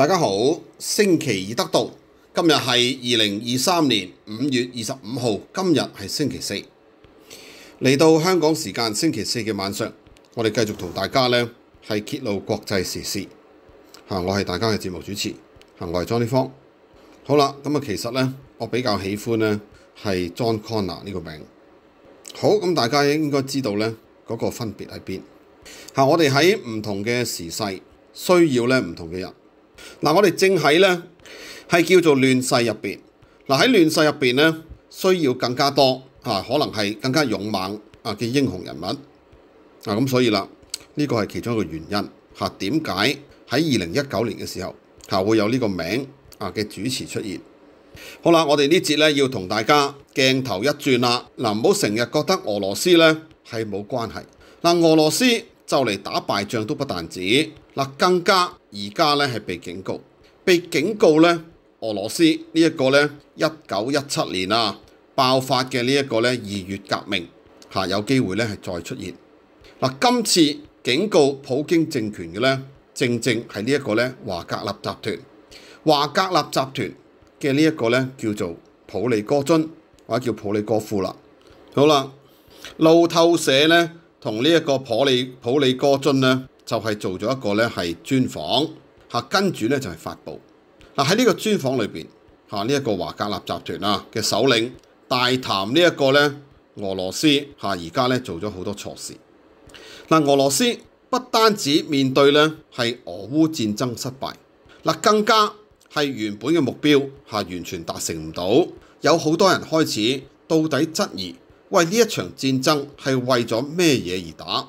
大家好，星期二得到，今日系二零二三年五月二十五号，今日系星期四嚟到香港时间星期四嘅晚上，我哋继续同大家咧系揭露国际时事吓，我系大家嘅节目主持嚇，外庄呢方好啦。咁啊，其实咧我比较喜欢咧系 John Connor 呢个名。好咁，大家应该知道咧嗰个分别喺边。吓，我哋喺唔同嘅时势需要咧唔同嘅人。嗱，我哋正喺咧，系叫做亂世入邊。嗱喺亂世入邊咧，需要更加多嚇，可能係更加勇猛啊嘅英雄人物。啊，咁所以啦，呢個係其中一個原因嚇。點解喺二零一九年嘅時候嚇會有呢個名啊嘅主持出現？好啦，我哋呢節咧要同大家鏡頭一轉啦。嗱，唔好成日覺得俄羅斯咧係冇關係。嗱，俄羅斯就嚟打敗仗都不但止，嗱更加。而家咧係被警告，被警告咧，俄羅斯呢一個咧一九一七年啊爆發嘅呢一個咧二月革命嚇，有機會咧係再出現。嗱，今次警告普京政權嘅咧，正正係呢一個咧華格納集團。華格納集團嘅呢一個咧叫做普利戈津或者叫普利戈夫啦。好啦，路透社咧同呢一個普利普利戈津咧。就係做咗一個咧，係專訪嚇，跟住咧就係發布嗱喺呢個專訪裏邊嚇，呢一個華格納集團啊嘅首領大談呢一個咧俄羅斯嚇，而家咧做咗好多錯事嗱。俄羅斯不單止面對咧係俄烏戰爭失敗嗱，更加係原本嘅目標嚇完全達成唔到，有好多人開始到底質疑喂，呢一場戰爭係為咗咩嘢而打。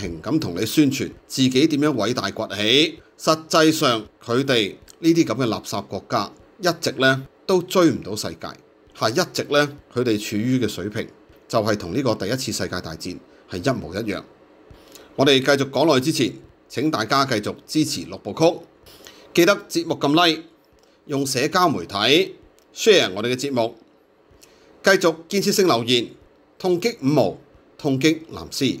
停咁同你宣传自己点样伟大崛起，实际上佢哋呢啲咁嘅垃圾国家一直呢都追唔到世界，系一直呢，佢哋处于嘅水平就系同呢个第一次世界大战系一模一样。我哋继续讲落去之前，请大家继续支持六部曲，记得节目咁 like，用社交媒体 share 我哋嘅节目，继续建设性留言，痛击五毛，痛击藍絲。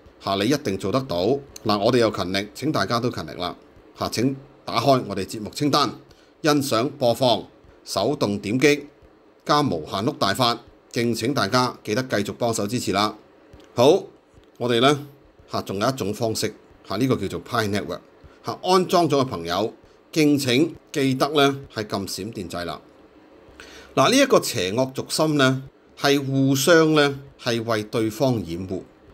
下你一定做得到，嗱我哋又勤力，請大家都勤力啦。下請打開我哋節目清單，欣賞播放，手動點擊加無限碌大法，敬請大家記得繼續幫手支持啦。好，我哋咧下仲有一種方式，下呢個叫做 Pi Network，下安裝咗嘅朋友敬請記得咧係撳閃電掣啦。嗱呢一個邪惡族心咧係互相咧係為對方掩護。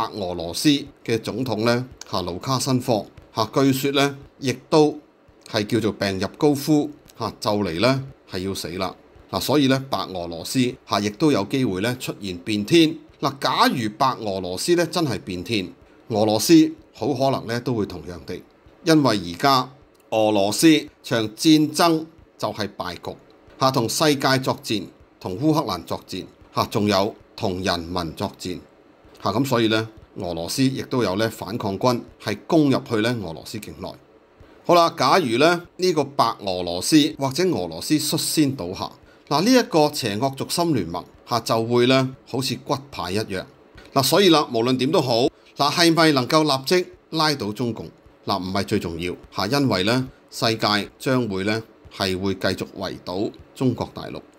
白俄羅斯嘅總統咧，哈盧卡辛科，哈據說咧，亦都係叫做病入膏呼哈就嚟咧係要死啦。嗱，所以咧，白俄羅斯哈亦都有機會咧出現變天。嗱，假如白俄羅斯咧真係變天，俄羅斯好可能咧都會同樣地，因為而家俄羅斯場戰爭就係敗局，哈同世界作戰，同烏克蘭作戰，哈仲有同人民作戰。嚇咁所以咧，俄羅斯亦都有咧反抗軍係攻入去咧俄羅斯境內。好啦，假如咧呢個白俄羅斯或者俄羅斯率先倒下，嗱呢一個邪惡族心聯盟嚇就會咧好似骨牌一樣。嗱所以啦，無論點都好，嗱係咪能夠立即拉倒中共嗱唔係最重要嚇，因為咧世界將會咧係會繼續圍堵中國大陸。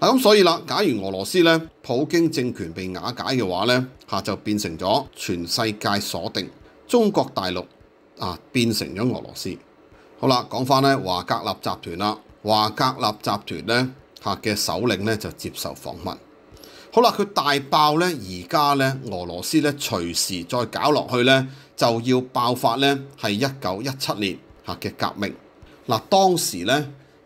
咁所以啦，假如俄羅斯咧，普京政權被瓦解嘅話咧，嚇就變成咗全世界鎖定中國大陸啊，變成咗俄羅斯。好啦，講翻咧華格納集團啦，華格納集團咧嚇嘅首領咧就接受訪問。好啦，佢大爆咧，而家咧俄羅斯咧隨時再搞落去咧就要爆發咧係一九一七年嚇嘅革命。嗱，當時咧。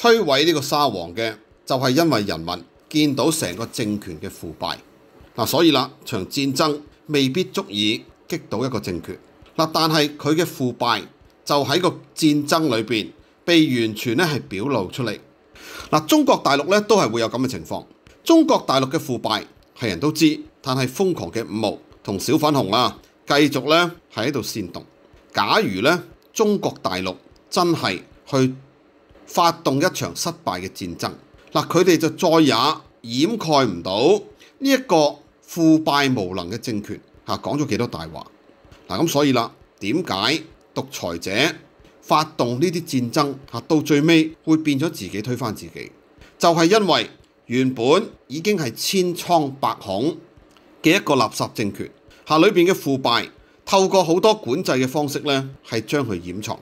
摧毀呢個沙皇嘅就係因為人民見到成個政權嘅腐敗嗱，所以啦，場戰爭未必足以擊倒一個政權嗱，但係佢嘅腐敗就喺個戰爭裏面被完全咧係表露出嚟嗱。中國大陸咧都係會有咁嘅情況，中國大陸嘅腐敗係人都知，但係瘋狂嘅五毛同小粉紅啊，繼續咧喺度煽動。假如咧中國大陸真係去發動一場失敗嘅戰爭，嗱佢哋就再也掩蓋唔到呢一個腐敗無能嘅政權。嚇，講咗幾多大話，嗱咁所以啦，點解獨裁者發動呢啲戰爭嚇到最尾會變咗自己推翻自己，就係因為原本已經係千瘡百孔嘅一個垃圾政權，嚇裏邊嘅腐敗透過好多管制嘅方式咧，係將佢掩藏。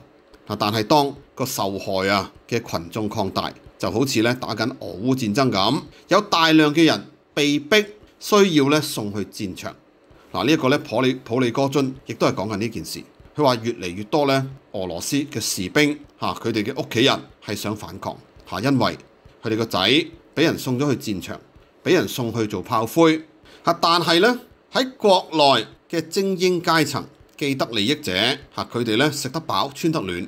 啊！但係當個受害啊嘅群眾擴大，就好似咧打緊俄烏戰爭咁，有大量嘅人被逼需要咧送去戰場。嗱，呢一個咧普里普里戈津亦都係講緊呢件事。佢話越嚟越多咧，俄羅斯嘅士兵嚇佢哋嘅屋企人係想反抗嚇，因為佢哋個仔俾人送咗去戰場，俾人送去做炮灰嚇。但係咧喺國內嘅精英階層既得利益者嚇，佢哋咧食得飽穿得暖。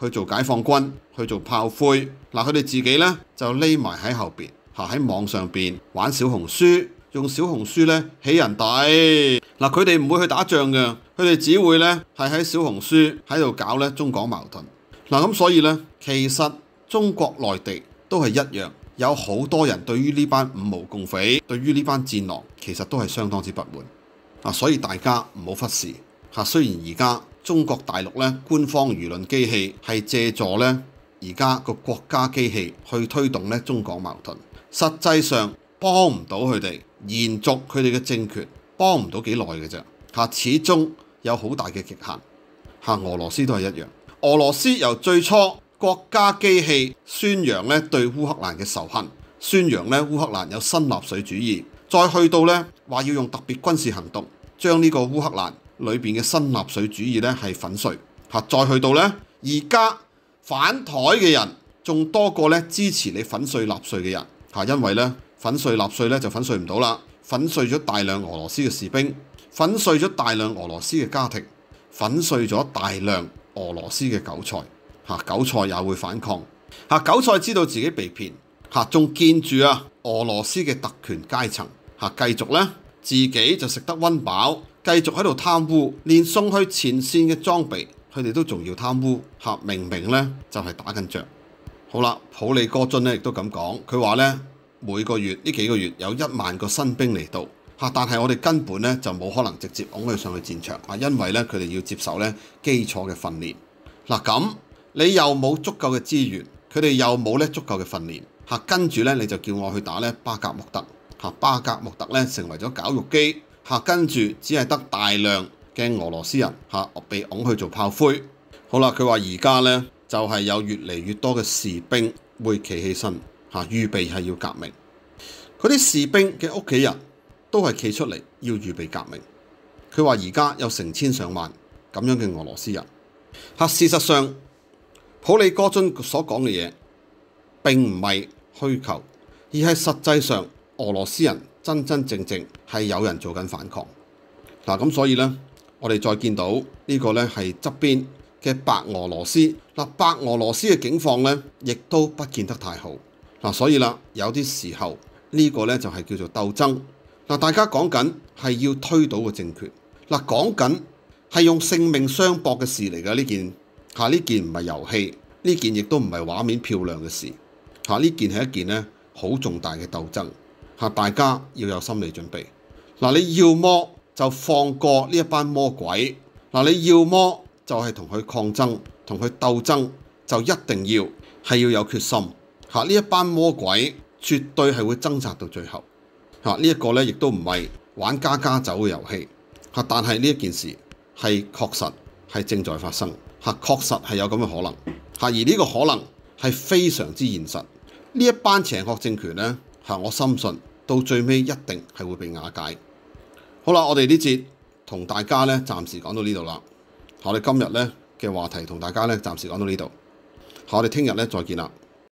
去做解放軍，去做炮灰。嗱，佢哋自己呢，就匿埋喺後邊，嚇喺網上邊玩小紅書，用小紅書呢起人底。嗱，佢哋唔會去打仗嘅，佢哋只會呢係喺小紅書喺度搞呢中港矛盾。嗱，咁所以呢，其實中國內地都係一樣，有好多人對於呢班五毛共匪，對於呢班戰狼，其實都係相當之不滿。所以大家唔好忽視。嚇，雖然而家。中國大陸咧，官方輿論機器係借助咧而家個國家機器去推動咧中港矛盾，實際上幫唔到佢哋延續佢哋嘅政權，幫唔到幾耐嘅啫。嚇，始終有好大嘅極限。嚇，俄羅斯都係一樣。俄羅斯由最初國家機器宣揚咧對烏克蘭嘅仇恨，宣揚咧烏克蘭有新納粹主義，再去到咧話要用特別軍事行動將呢個烏克蘭。裏面嘅新納粹主義咧係粉碎，嚇再去到咧而家反台嘅人仲多過咧支持你粉碎納粹嘅人，嚇因為咧粉碎納粹咧就粉碎唔到啦，粉碎咗大量俄羅斯嘅士兵，粉碎咗大量俄羅斯嘅家庭，粉碎咗大量俄羅斯嘅韭菜，嚇韭菜也會反抗，嚇韭菜知道自己被騙，嚇仲堅住啊俄羅斯嘅特權階層，嚇繼續咧自己就食得温飽。繼續喺度貪污，連送去前線嘅裝備，佢哋都仲要貪污。嚇，明明咧就係打緊仗。好啦，普利哥津咧亦都咁講，佢話咧每個月呢幾個月有一萬個新兵嚟到。嚇，但係我哋根本咧就冇可能直接拱佢上去戰場。啊，因為咧佢哋要接受咧基礎嘅訓練。嗱咁你又冇足夠嘅資源，佢哋又冇咧足夠嘅訓練。跟住咧你就叫我去打咧巴格穆特。巴格穆特咧成為咗搞肉機。嚇，跟住只係得大量嘅俄羅斯人嚇被拱去做炮灰。好啦，佢話而家咧就係有越嚟越多嘅士兵會企起身嚇，預備係要革命。嗰啲士兵嘅屋企人都係企出嚟要預備革命。佢話而家有成千上萬咁樣嘅俄羅斯人。嚇，事實上普里戈津所講嘅嘢並唔係虛構，而係實際上俄羅斯人。真真正正係有人做緊反抗嗱，咁所以咧，我哋再見到呢個咧係側邊嘅白俄羅斯嗱，白俄羅斯嘅境況咧亦都不見得太好嗱，所以啦，有啲時候呢個咧就係叫做鬥爭嗱，大家講緊係要推倒個政權嗱，講緊係用性命相搏嘅事嚟㗎呢件嚇，呢件唔係遊戲，呢件亦都唔係畫面漂亮嘅事 嚇，呢件係一件咧好重大嘅鬥爭。嚇！大家要有心理準備。嗱，你要麼就放過呢一班魔鬼，嗱，你要麼就係同佢抗爭、同佢鬥爭，就一定要係要有決心。嚇！呢一班魔鬼絕對係會掙扎到最後。嚇！呢一個咧亦都唔係玩家家走嘅遊戲。嚇！但係呢一件事係確實係正在發生。嚇！確實係有咁嘅可能。嚇！而呢個可能係非常之現實。呢一班邪惡政權咧，嚇！我深信。到最尾一定係會被瓦解。好啦，我哋呢節同大家咧暫時講到呢度啦。我哋今日咧嘅話題同大家咧暫時講到呢度。我哋聽日咧再見啦。